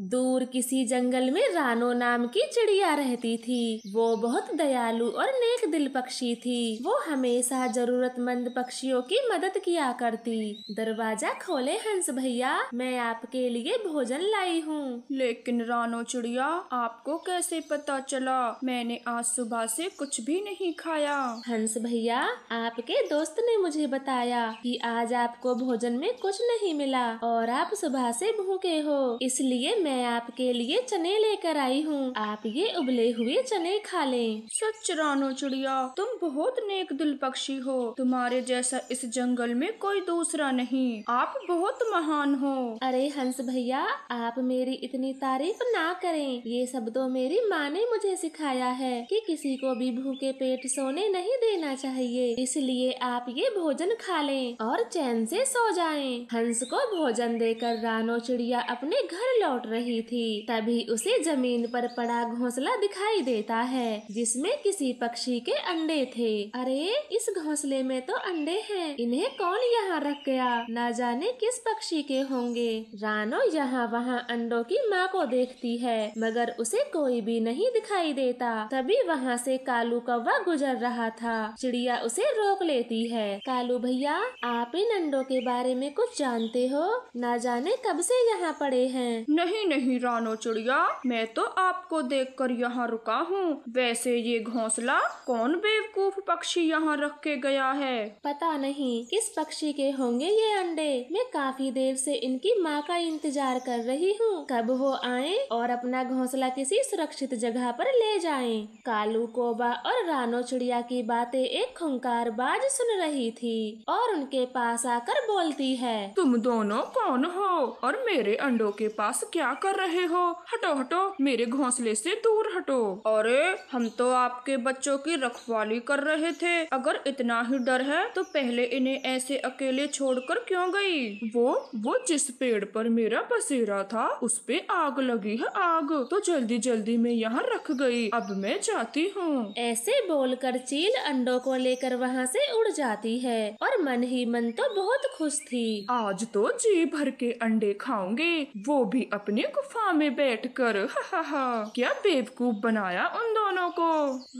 दूर किसी जंगल में रानो नाम की चिड़िया रहती थी वो बहुत दयालु और नेक दिल पक्षी थी वो हमेशा जरूरतमंद पक्षियों की मदद किया करती दरवाजा खोले हंस भैया मैं आपके लिए भोजन लाई हूँ लेकिन रानो चिड़िया आपको कैसे पता चला मैंने आज सुबह से कुछ भी नहीं खाया हंस भैया आपके दोस्त ने मुझे बताया कि आज आपको भोजन में कुछ नहीं मिला और आप सुबह से भूखे हो इसलिए मैं आपके लिए चने लेकर आई हूँ आप ये उबले हुए चने खा ले सच रानो चिड़िया तुम बहुत नेक दिल पक्षी हो तुम्हारे जैसा इस जंगल में कोई दूसरा नहीं आप बहुत महान हो अरे हंस भैया आप मेरी इतनी तारीफ ना करें ये सब तो मेरी माँ ने मुझे सिखाया है कि किसी को भी भूखे पेट सोने नहीं देना चाहिए इसलिए आप ये भोजन खा लें और चैन से सो जाएं। हंस को भोजन देकर रानो चिड़िया अपने घर लौट रही थी तभी उसे जमीन पर पड़ा घोंसला दिखाई देता है जिसमें किसी पक्षी के अंडे थे अरे इस घोंसले में तो अंडे हैं इन्हें कौन यहाँ रख गया ना जाने किस पक्षी के होंगे रानो यहाँ वहाँ अंडों की माँ को देखती है मगर उसे कोई भी नहीं दिखाई देता तभी वहाँ से कालू कौवा गुजर रहा था चिड़िया उसे रोक लेती है कालू भैया आप इन अंडों के बारे में कुछ जानते हो ना जाने कब से यहाँ पड़े हैं नहीं नहीं नहीं रानो चिड़िया मैं तो आपको देखकर यहाँ रुका हूँ वैसे ये घोंसला कौन बेवकूफ पक्षी यहाँ रख के गया है पता नहीं किस पक्षी के होंगे ये अंडे मैं काफी देर से इनकी माँ का इंतजार कर रही हूँ कब वो आए और अपना घोंसला किसी सुरक्षित जगह पर ले जाए कालू कोबा और रानो चिड़िया की बातें एक खुंकार बाज सुन रही थी और उनके पास आकर बोलती है तुम दोनों कौन हो और मेरे अंडों के पास क्या क्या कर रहे हो हटो हटो मेरे घोंसले से दूर हटो अरे हम तो आपके बच्चों की रखवाली कर रहे थे अगर इतना ही डर है तो पहले इन्हें ऐसे अकेले छोड़कर क्यों गई वो वो जिस पेड़ पर मेरा बसेरा था उस पे आग लगी है आग तो जल्दी जल्दी मैं यहाँ रख गई अब मैं जाती हूँ ऐसे बोलकर चील अंडों को लेकर वहाँ से उड़ जाती है और मन ही मन तो बहुत खुश थी आज तो जी भर के अंडे खाऊंगी वो भी अपने गुफा में बैठकर हा हा हा क्या बेवकूफ बनाया उन को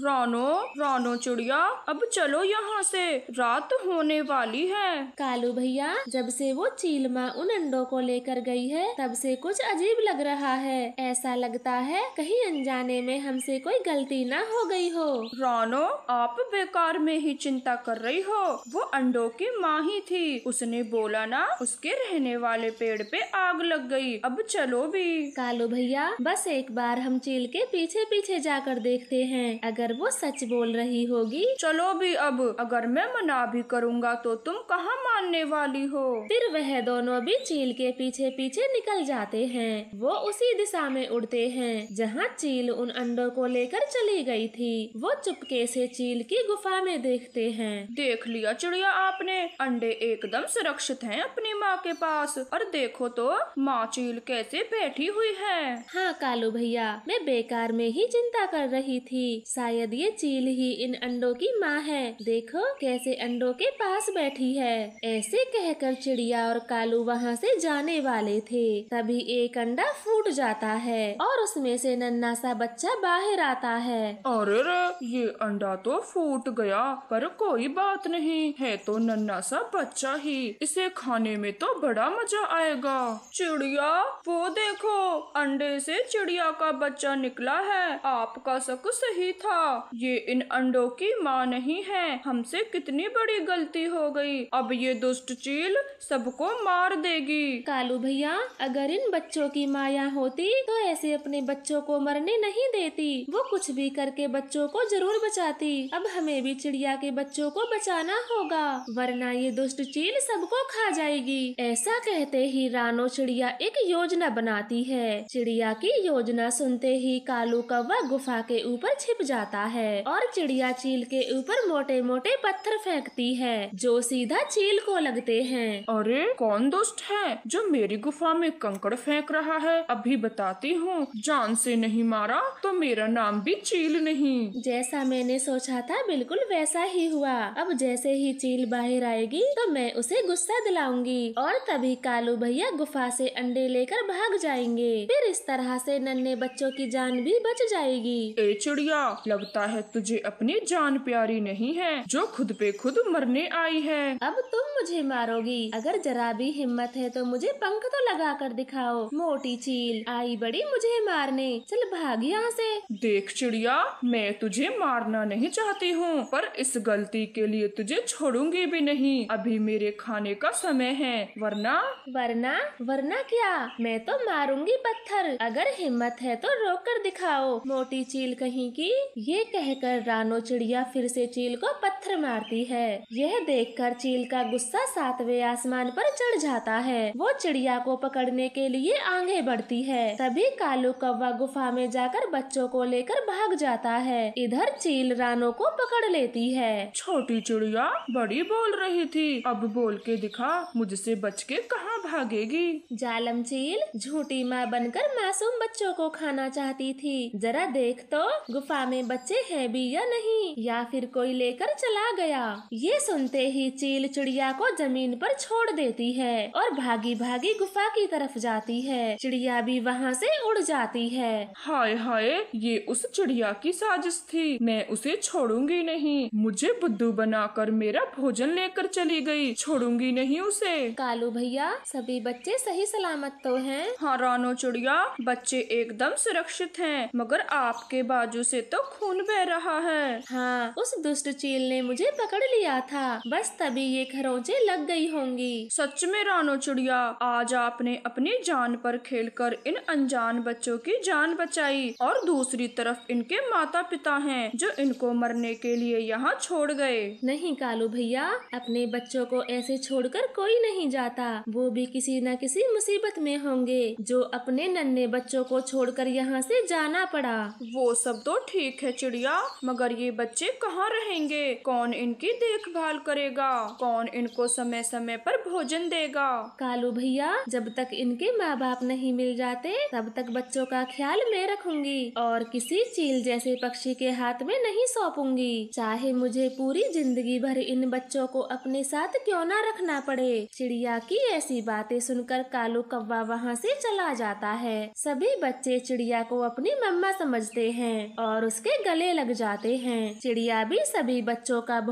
रानो रानो चिड़िया अब चलो यहाँ से रात होने वाली है कालू भैया जब से वो चील माँ उन अंडों को लेकर गई है तब से कुछ अजीब लग रहा है ऐसा लगता है कहीं अनजाने में हमसे कोई गलती ना हो गई हो रानो आप बेकार में ही चिंता कर रही हो वो अंडों की माँ ही थी उसने बोला ना उसके रहने वाले पेड़ पे आग लग गई अब चलो भी कालू भैया बस एक बार हम चील के पीछे पीछे जाकर देखते हैं अगर वो सच बोल रही होगी चलो भी अब अगर मैं मना भी करूँगा तो तुम कहाँ मानने वाली हो फिर वह दोनों भी चील के पीछे पीछे निकल जाते हैं वो उसी दिशा में उड़ते हैं जहाँ चील उन अंडों को लेकर चली गई थी वो चुपके से चील की गुफा में देखते हैं देख लिया चिड़िया आपने अंडे एकदम सुरक्षित हैं अपनी माँ के पास और देखो तो माँ चील कैसे बैठी हुई है हाँ कालू भैया मैं बेकार में ही चिंता कर रही थी थी शायद ये चील ही इन अंडों की माँ है देखो कैसे अंडों के पास बैठी है ऐसे कहकर चिड़िया और कालू वहाँ से जाने वाले थे तभी एक अंडा फूट जाता है और उसमें से नन्ना सा बच्चा बाहर आता है अरे रे ये अंडा तो फूट गया पर कोई बात नहीं है तो नन्ना सा बच्चा ही इसे खाने में तो बड़ा मजा आएगा चिड़िया वो देखो अंडे से चिड़िया का बच्चा निकला है आपका शक सही था ये इन अंडों की माँ नहीं है हमसे कितनी बड़ी गलती हो गई अब ये दुष्ट चील सबको मार देगी कालू भैया अगर इन बच्चों की माया होती तो ऐसे अपने बच्चों को मरने नहीं देती वो कुछ भी करके बच्चों को जरूर बचाती अब हमें भी चिड़िया के बच्चों को बचाना होगा वरना ये दुष्ट चील सबको खा जाएगी ऐसा कहते ही रानो चिड़िया एक योजना बनाती है चिड़िया की योजना सुनते ही कालू कौवा गुफा के ऊपर छिप जाता है और चिड़िया चील के ऊपर मोटे मोटे पत्थर फेंकती है जो सीधा चील को लगते हैं अरे कौन दोस्त है जो मेरी गुफा में कंकड़ फेंक रहा है अभी बताती हूँ जान से नहीं मारा तो मेरा नाम भी चील नहीं जैसा मैंने सोचा था बिल्कुल वैसा ही हुआ अब जैसे ही चील बाहर आएगी तो मैं उसे गुस्सा दिलाऊंगी और तभी कालू भैया गुफा से अंडे लेकर भाग जाएंगे फिर फिर इस तरह से नन्हे बच्चों की जान भी बच जाएगी ए चिड़िया लगता है तुझे अपनी जान प्यारी नहीं है जो खुद पे खुद मरने आई है अब तुम मुझे मारोगी अगर जरा भी हिम्मत है तो मुझे पंख तो लगा कर दिखाओ मोटी चील आई बड़ी मुझे मारने चल भाग यहाँ से देख चिड़िया मैं तुझे मारना नहीं चाहती हूँ पर इस गलती के लिए तुझे छोड़ूंगी भी नहीं अभी मेरे खाने का समय है वरना वरना वरना क्या मैं तो मारूंगी पत्थर पत्थर अगर हिम्मत है तो रोक कर दिखाओ मोटी चील कहीं की ये कहकर रानो चिड़िया फिर से चील को पत्थर मारती है यह देखकर चील का गुस्सा सातवें आसमान पर चढ़ जाता है वो चिड़िया को पकड़ने के लिए आगे बढ़ती है तभी कालू कौवा गुफा में जाकर बच्चों को लेकर भाग जाता है इधर चील रानो को पकड़ लेती है छोटी चिड़िया बड़ी बोल रही थी अब बोल के दिखा मुझसे बच के कहा भागेगी चील झूठी माँ बनकर मासूम बच्चों को खाना चाहती थी जरा देख तो गुफा में बच्चे हैं भी या नहीं या फिर कोई लेकर चला गया ये सुनते ही चील चिड़िया को जमीन पर छोड़ देती है और भागी भागी गुफा की तरफ जाती है चिड़िया भी वहाँ से उड़ जाती है हाय हाय ये उस चिड़िया की साजिश थी मैं उसे छोड़ूंगी नहीं मुझे बुद्धू बनाकर मेरा भोजन लेकर चली गई छोड़ूंगी नहीं उसे कालू भैया सभी बच्चे सही सलामत तो हैं हाँ रानो चिड़िया बच्चे एकदम सुरक्षित हैं मगर आपके बाजू से तो खून बह रहा है हाँ उस दुष्ट चील ने मुझे पकड़ लिया था बस तभी ये खरोंचे लग गई होंगी सच में रानो चिड़िया आज आपने अपनी जान पर खेलकर इन अनजान बच्चों की जान बचाई और दूसरी तरफ इनके माता पिता हैं जो इनको मरने के लिए यहाँ छोड़ गए नहीं कालू भैया अपने बच्चों को ऐसे छोड़कर कोई नहीं जाता वो भी किसी न किसी मुसीबत में होंगे जो अपने नन्हे बच्चों को छोड़कर यहाँ से जाना पड़ा वो सब तो ठीक है चिड़िया मगर ये बच्चे कहाँ रहेंगे कौन इनकी देखभाल करेगा कौन इनको समय समय पर भोजन देगा कालू भैया जब तक इनके माँ बाप नहीं मिल जाते तब तक बच्चों का ख्याल मैं रखूंगी और किसी चील जैसे पक्षी के हाथ में नहीं सौंपूंगी चाहे मुझे पूरी जिंदगी भर इन बच्चों को अपने साथ क्यों ना रखना पड़े चिड़िया की ऐसी बात बातें सुनकर कालू कौवा वहाँ से चला जाता है सभी बच्चे चिड़िया को अपनी मम्मा समझते हैं और उसके गले लग जाते हैं चिड़िया भी सभी बच्चों का